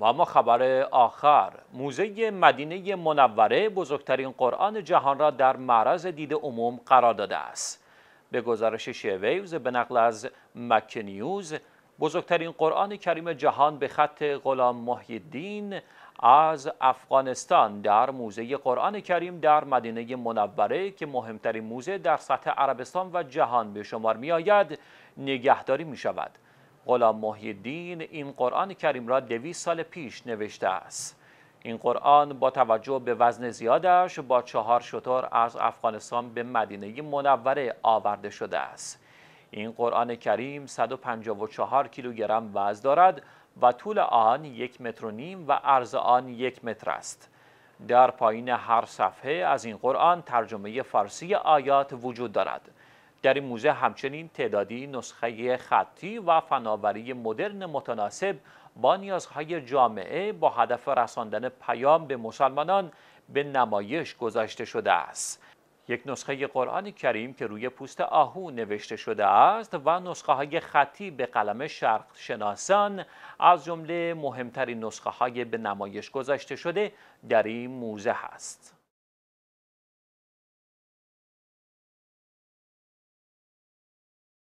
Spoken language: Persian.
و اما خبر آخر موزه مدینه منوره بزرگترین قرآن جهان را در معرض دید عموم قرار داده است به گزارش شیویوز به نقل از مکه نیوز بزرگترین قرآن کریم جهان به خط غلام محیدین از افغانستان در موزه قرآن کریم در مدینه منوره که مهمترین موزه در سطح عربستان و جهان به شمار می آید نگهداری می شود. غلام محی این قرآن کریم را دوی سال پیش نوشته است این قرآن با توجه به وزن زیادش با چهار شطور از افغانستان به مدینه منوره آورده شده است این قرآن کریم 154 کیلوگرم وزن دارد و طول آن یک متر و نیم و عرض آن یک متر است در پایین هر صفحه از این قرآن ترجمه فارسی آیات وجود دارد در این موزه همچنین تعدادی نسخه خطی و فناوری مدرن متناسب با نیازهای جامعه با هدف رساندن پیام به مسلمانان به نمایش گذاشته شده است یک نسخه قرآن کریم که روی پوست آهو نوشته شده است و نسخه های خطی به قلم شرق شناسان از جمله مهمترین نسخه های به نمایش گذاشته شده در این موزه است.